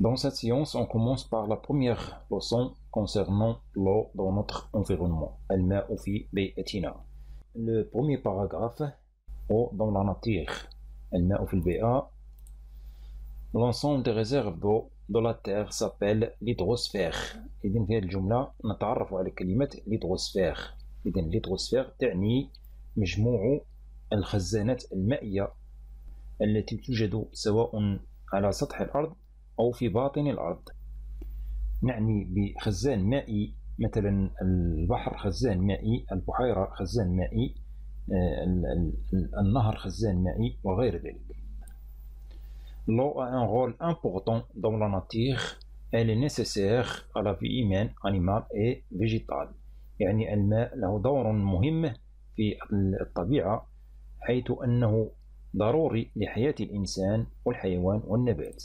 Dans cette séance, on commence par la première leçon concernant l'eau dans notre environnement. Le premier paragraphe, eau dans la nature. L'ensemble des réserves d'eau de la Terre s'appelle l'hydrosphère. إذن في الجملة نتعرف على كلمة l'hydrosphère. إذن l'hydrosphère تعني مجموع الخزانات المائية التي توجد سواء على سطح الأرض أو في باطن الأرض نعني بخزان مائي مثلا البحر خزان مائي البحيرة خزان مائي آه، النهر خزان مائي وغير ذلك L'eau a un rôle important dans la nature. Elle est nécessaire à la vie humaine, animale et végétale. يعني الماء له دور مهم في الطبيعة حيث أنه ضروري لحياة الإنسان والحيوان والنبات.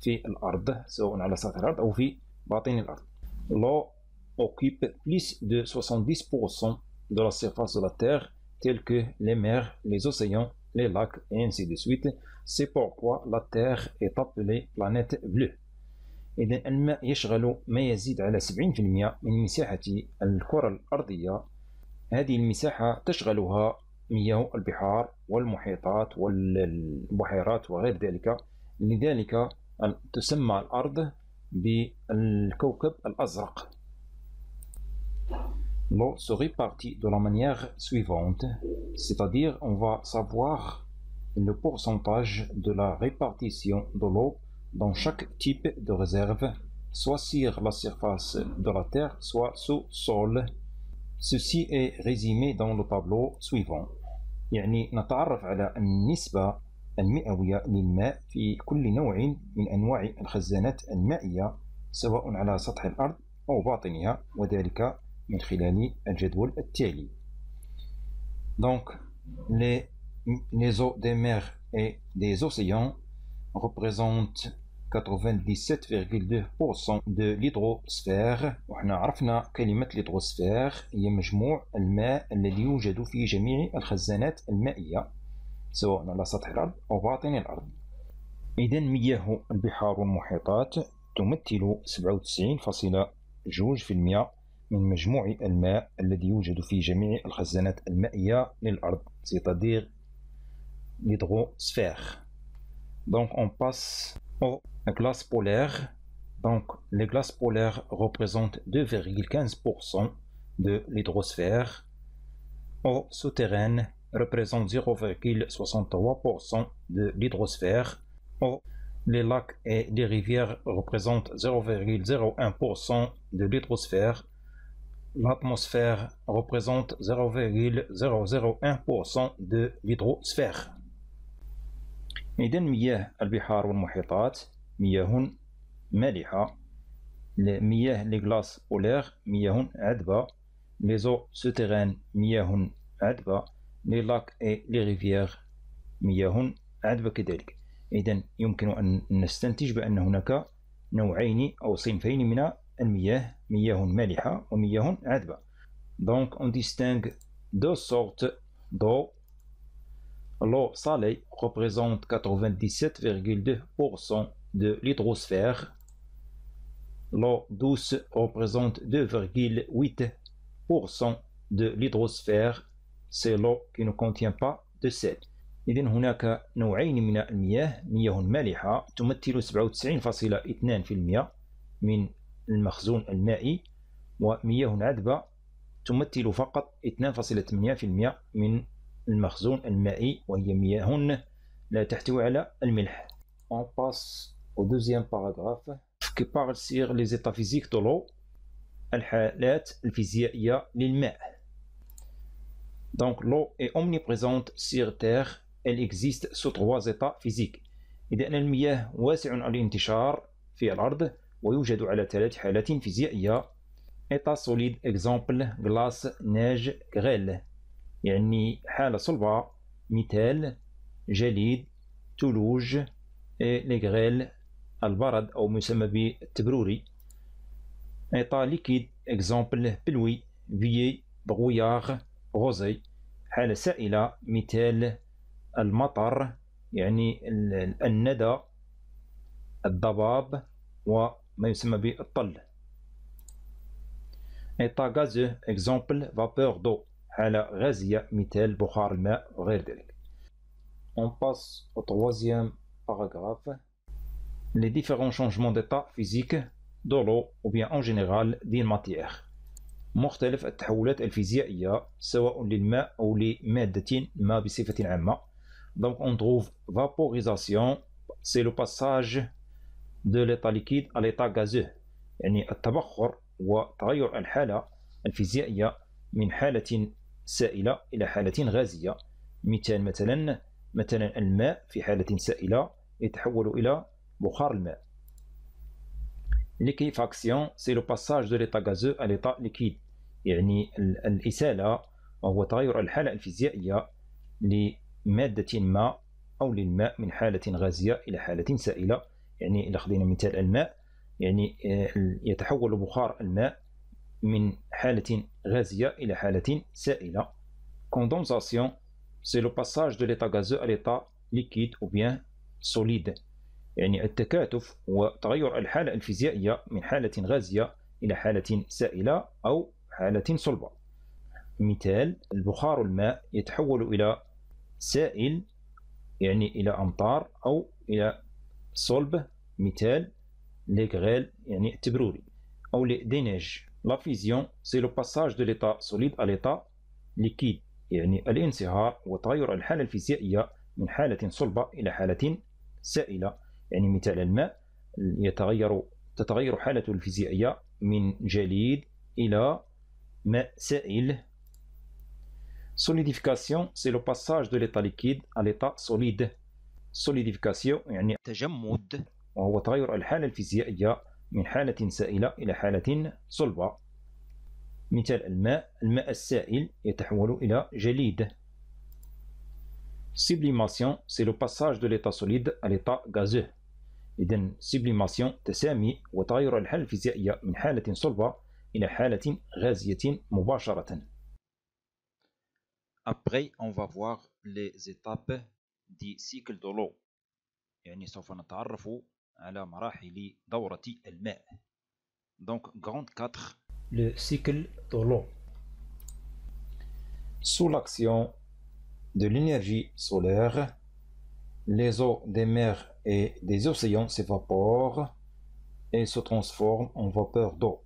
في الأرض سواء على سطح الأرض أو في باطن الأرض لو اوكيب بليس دو 70% de la surface de la Terre, telles que les mers, les océans, les lacs et ainsi de suite. C'est pourquoi la Terre est appelée planète bleue. إذا الماء يشغل ما يزيد على 70% من مساحة الكرة الأرضية هذه المساحة تشغلها مياه البحار والمحيطات والبحيرات وغير ذلك لذلك تسمى الأرض بالكوكب الأزرق. L'eau se répartit de la manière suivante, c'est-à-dire on va savoir le pourcentage de la répartition de l'eau dans chaque type de réserve, soit sur la surface de la Terre, soit sous sol. Ceci est résumé dans le tableau suivant. يعني نتعرف على النسبة المئوية للماء في كل نوع من أنواع الخزانات المائية سواء على سطح الأرض أو باطنها وذلك من خلال الجدول التالي Donc, les, les eaux des mers et des océans représentent 97,2% de l'hydrosphère وحنا عرفنا كلمة الهيدروسفير هي مجموع الماء الذي يوجد في جميع الخزانات المائية سواء على سطح الأرض أو باطن الأرض إذا مياه البحار والمحيطات تمثل 97.2% من مجموع الماء الذي يوجد في جميع الخزانات المائية للأرض c'est-à-dire l'hydrosphère. Donc on passe aux glaces polaires. Donc les glaces polaires représentent 2,15% de l'hydrosphère. Eau souterrain représente 0,63% de l'hydrosphère. les lacs et les rivières représentent 0,01% de l'hydrosphère. L'atmosphère représente 0,001% de l'hydrosphère. Les مياه البحار والمحيطات مياه مالحة مياه des غلاس مياه عذبة مياه عذبة لي لاك اي لي ريفيير مياهن عذبة كذلك اذا يمكن ان نستنتج بان هناك نوعين او صنفين من المياه مياه مالحة ومياه عذبة دونك اون ديستينغ دو سورت دو l'eau salée représente 97,2% de l'hydrosphère. L'eau douce représente 2,8% دو l'hydrosphère. سي لو كي نو كونتيان با دو سيل إذا هناك نوعين من المياه مياه مالحة تمثل 97.2% من المخزون المائي ومياه عذبة تمثل فقط 2.8% من المخزون المائي وهي مياه لا تحتوي على الملح. On passe au deuxième paragraphe qui parle sur les états physiques de l'eau الحالات الفيزيائية للماء. Donc l'eau est omniprésente sur Terre, elle existe sous trois états physiques. إذا المياه واسع الانتشار في الأرض ويوجد على ثلاث حالات فيزيائية إيطا سوليد إكزامبل غلاس ناج غيل يعني حالة صلبة مثال جليد ثلوج الغيل إيه، البرد أو مسمى بالتبروري إيطا ليكيد إكزامبل بلوي فيي بغوياغ غزي حالة سائلة مثال المطر يعني الندى الضباب وما يسمى بالطل إيطا غازو اكزومبل فابور دو حالة غازية مثال بخار الماء وغير ذلك On passe au troisième paragraphe. Les différents changements d'état physique de l'eau ou bien en général d'une matière. مختلف التحولات الفيزيائية سواء للماء أو لمادة ما بصفة عامة دونك on trouve فابوريزاسيون سي لو باساج دو l'état ليكيد à l'état غازو يعني التبخر وتغير الحالة الفيزيائية من حالة سائلة إلى حالة غازية مثال مثلا مثلا الماء في حالة سائلة يتحول إلى بخار الماء. ليكيفاكسيون سي لو باساج دو l'état غازو à l'état ليكيد يعني الإسالة وهو تغير الحالة الفيزيائية لمادة ما أو للماء من حالة غازية إلى حالة سائلة يعني إذا خذينا مثال الماء يعني آه، يتحول بخار الماء من حالة غازية إلى حالة سائلة condensation c'est le passage de l'état gazeux à l'état liquide ou bien solide يعني التكاتف وتغير الحالة الفيزيائية من حالة غازية إلى حالة سائلة أو حالة صلبة مثال البخار الماء يتحول إلى سائل يعني إلى أمطار أو إلى صلب مثال لغال يعني التبروري أو لدينج لا فيزيون سي لو باساج دو ليطا سوليد أ ليطا ليكيد يعني الانصهار وتغير الحالة الفيزيائية من حالة صلبة إلى حالة سائلة يعني مثال الماء يتغير تتغير حالته الفيزيائية من جليد إلى مسائل solidification c'est le passage de l'état liquide à l'état solide solidification يعني تجمد وهو تغير الحالة الفيزيائية من حالة سائلة إلى حالة صلبة مثال الماء الماء السائل يتحول إلى جليد sublimation c'est le passage de l'état solide à l'état gazeux إذن sublimation تسامي وتغير الحالة الفيزيائية من حالة صلبة Après, on va voir les étapes du cycle de l'eau. Donc, grande 4. Le cycle de l'eau. Sous l'action de l'énergie solaire, les eaux des mers et des océans s'évaporent et se transforment en vapeur d'eau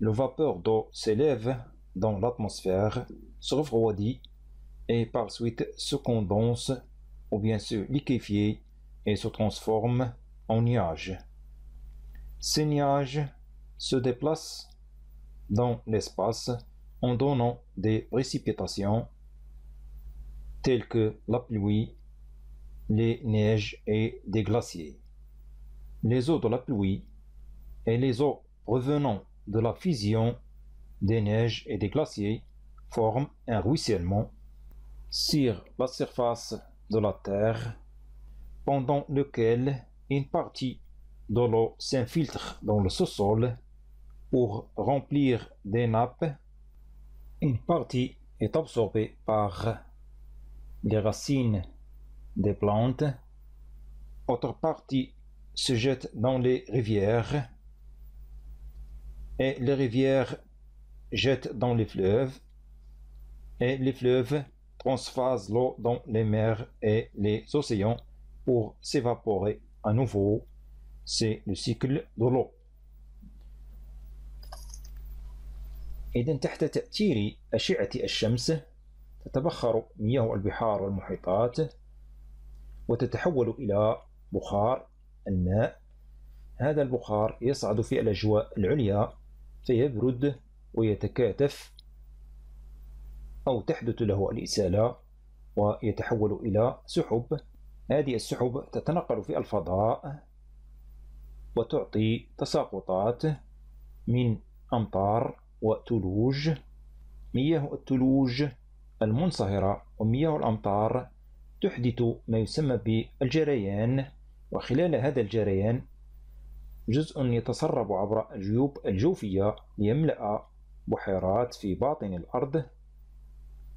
le vapeur d'eau s'élève dans l'atmosphère, se refroidit et par suite se condense ou bien se liquéfie et se transforme en nuage. Ces nuages se déplacent dans l'espace en donnant des précipitations telles que la pluie, les neiges et des glaciers. Les eaux de la pluie et les eaux revenant de la fusion des neiges et des glaciers forme un ruissellement sur la surface de la Terre, pendant lequel une partie de l'eau s'infiltre dans le sous-sol pour remplir des nappes. Une partie est absorbée par les racines des plantes. Autre partie se jette dans les rivières et les rivières jettent dans les fleuves, et les fleuves transphasent l'eau dans les mers et les océans pour s'évaporer à nouveau. C'est le cycle de l'eau. إذا تحت تأثير أشعة الشمس تتبخر مياه البحار والمحيطات وتتحول إلى بخار الماء هذا البخار يصعد في الأجواء العليا فيبرد ويتكاتف أو تحدث له الإسالة ويتحول إلى سحب هذه السحب تتنقل في الفضاء وتعطي تساقطات من أمطار وثلوج مياه الثلوج المنصهرة ومياه الأمطار تحدث ما يسمى بالجريان وخلال هذا الجريان جزء يتسرب عبر الجيوب الجوفية ليملأ بحيرات في باطن الأرض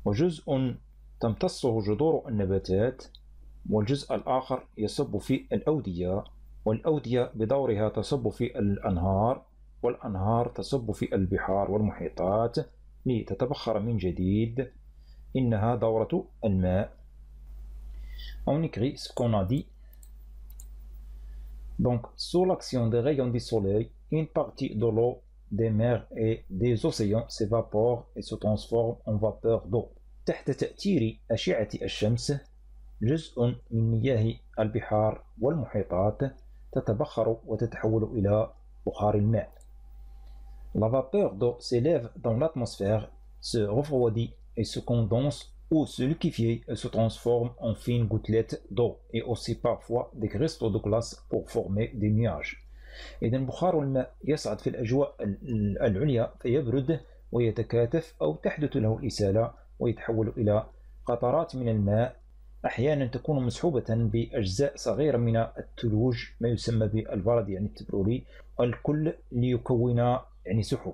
وجزء تمتصه جذور النباتات والجزء الآخر يصب في الأودية والأودية بدورها تصب في الأنهار والأنهار تصب في البحار والمحيطات لتتبخر من جديد إنها دورة الماء On écrit ce qu'on a dit Donc, sous l'action des rayons du soleil, une partie de l'eau des mers et des océans s'évapore et se transforme en vapeur d'eau. تحت تأثير أشعة الشمس جزء من مياه البحار والمحيطات إلى بخار الماء. La vapeur d'eau s'élève dans l'atmosphère, se refroidit et se condense où ce liquéfié se transforme en fines gouttelettes d'eau et aussi parfois des cristaux de glace pour former des nuages إذا بخار الماء يصعد في الأجواء العليا فيبرد ويتكاتف أو تحدث له الإسالة ويتحول إلى قطرات من الماء أحيانا تكون مسحوبة بأجزاء صغيرة من الثلوج ما يسمى بالبرد يعني التبرولي الكل ليكون يعني سحب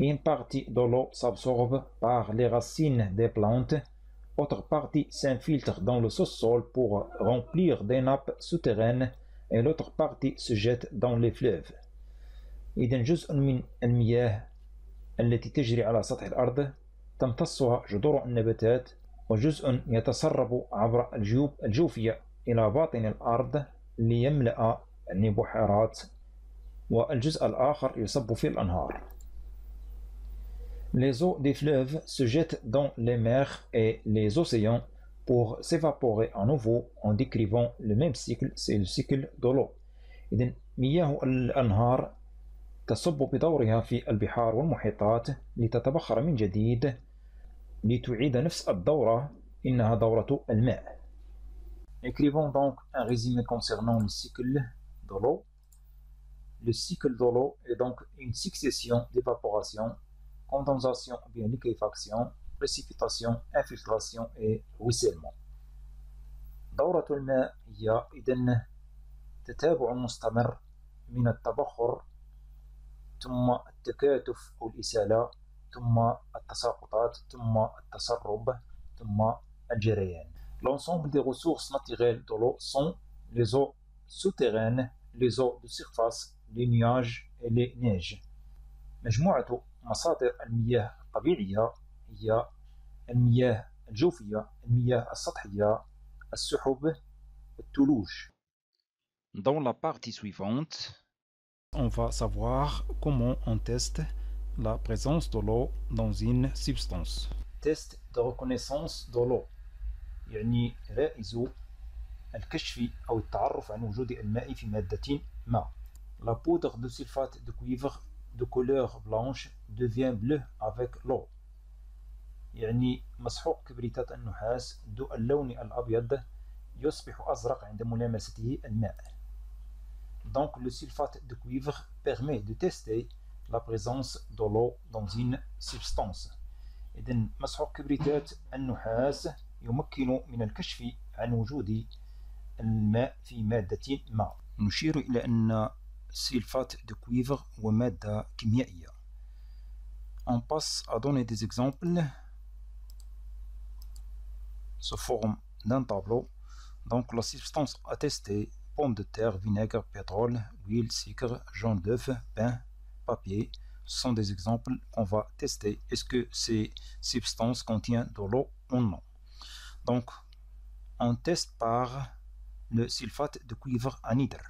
Une partie de l'eau s'absorbe par les racines des plantes, autre partie s'infiltre dans le sous-sol pour remplir des nappes souterraines et l'autre partie se jette dans les fleuves. Donc, une partie de la eau qui se gère la surface de l'Earth s'absorbe dans les morceaux des plantes et une partie s'éloigne par les jupes vers l'intérieur de l'Earth pour remplir les eaux et l'autre partie s'éloigne dans les eaux. Les eaux des fleuves se jettent dans les mers et les océans pour s'évaporer à nouveau en décrivant le même cycle, c'est le cycle de l'eau. Écrivons donc un résumé concernant le cycle de l'eau. Le cycle de l'eau est donc une succession d'évaporation condensation ou bien liquéfaction, précipitation, infiltration et ruissellement. دورة الماء هي إذن تتابع مستمر من التبخر ثم التكاتف أو الإسالة ثم التساقطات ثم التسرب ثم الجريان L'ensemble des ressources naturelles de l'eau sont les eaux souterraines, les eaux de surface, les nuages et les neiges. مجموعة مصادر المياه الطبيعية هي المياه الجوفية المياه السطحية السحب الثلوج Dans la partie suivante, on va savoir comment on teste la présence de l'eau dans une substance. Test de reconnaissance de l'eau. يعني رائز الكشف أو التعرف عن وجود الماء في مادة ما. La poudre de sulfate de cuivre de couleur blanche devient bleu avec l'eau يعني مسحوق كبريتات النحاس ذو اللون الأبيض يصبح أزرق عند ملامسته الماء Donc le sulfate de cuivre permet de tester la présence de l'eau dans une substance. إذا مسحوق كبريتات النحاس يمكن من الكشف عن وجود الماء في مادة ما. نشير إلى أن سيلفات دو كويفر هو مادة كيميائية on passe à donner des exemples sous forme d'un tableau. Donc la substance à tester, pommes de terre, vinaigre, pétrole, huile, sucre, jaune d'œuf, pain, papier, ce sont des exemples qu'on va tester. Est-ce que ces substances contiennent de l'eau ou non Donc, on teste par le sulfate de cuivre anhydre,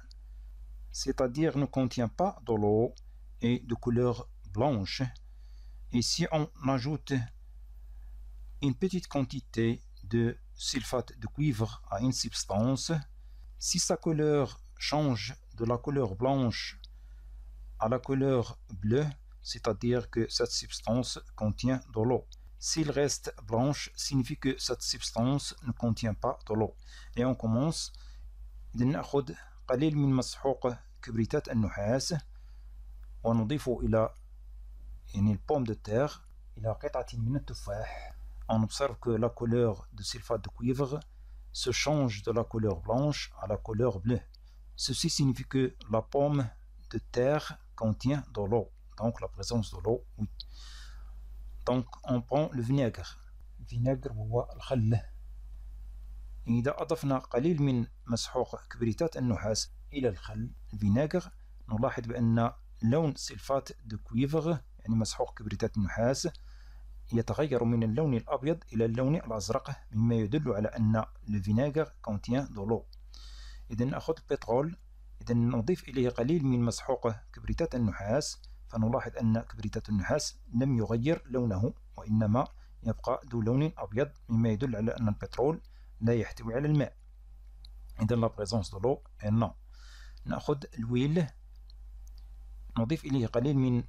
c'est-à-dire ne contient pas de l'eau et de couleur blanche et si on ajoute une petite quantité de sulfate de cuivre à une substance, si sa couleur change de la couleur blanche à la couleur bleue, c'est-à-dire que cette substance contient de l'eau. S'il reste blanche, signifie que cette substance ne contient pas de l'eau. Et on commence. ناخذ قليل من مسحوق كبريتات terre, il دو تير إلى on observe que la couleur de sulfate de cuivre se change de la couleur blanche à la couleur bleue. Ceci signifie que la pomme de terre contient de l'eau, donc la présence de l'eau, oui. Donc on prend le vinaigre. Vinaigre هو الخل إذا أضفنا قليل من مسحوق كبريتات النحاس إلى الخل الفينيغر نلاحظ بأن لون سلفات de cuivre يعني مسحوق كبريتات النحاس يتغير من اللون الأبيض إلى اللون الأزرق مما يدل على أن الفيناغر كونتيان دولو إذا نأخذ البترول إذا نضيف إليه قليل من مسحوق كبريتات النحاس فنلاحظ أن كبريتات النحاس لم يغير لونه وإنما يبقى ذو لون أبيض مما يدل على أن البترول لا يحتوي على الماء إذا لا بريزونس دو لو نأخذ الويل نضيف إليه قليل من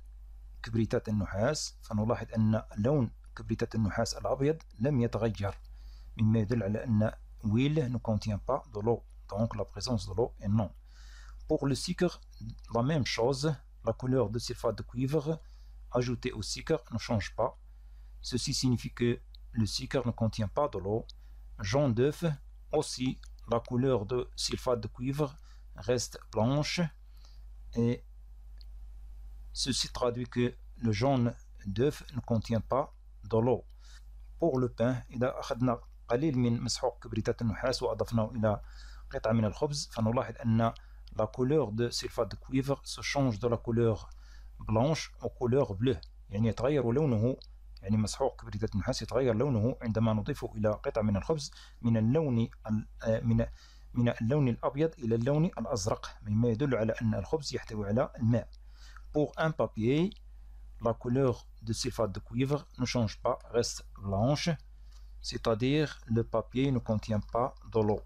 كبريتات النحاس فنلاحظ أن لون كبريتات النحاس الأبيض لم يتغير مما يدل على أن huile ne contient pas de l'eau donc la présence de l'eau est non pour le sucre la même chose la couleur de sulfate de cuivre ajoutée au sucre ne change pas ceci signifie que le sucre ne contient pas d'eau, l'eau jaune d'œuf aussi la couleur de sulfate de cuivre reste blanche et Ceci traduit que le jaune d'œuf ne contient pas de l'eau. Pour le pain, إذا أخذنا قليل من مسحوق كبريتات النحاس وأضفناه إلى قطعة من الخبز فنلاحظ أن la couleur de sulfate de cuivre se change de la couleur blanche او couleurs بلو يعني يتغير لونه يعني مسحوق كبريتات النحاس يتغير لونه عندما نضيفه إلى قطعة من الخبز من اللون آه، من من اللون الأبيض إلى اللون الأزرق مما يدل على أن الخبز يحتوي على الماء Pour un papier, la couleur de sulfate de cuivre ne change pas, reste blanche, c'est-à-dire le papier ne contient pas de l'eau.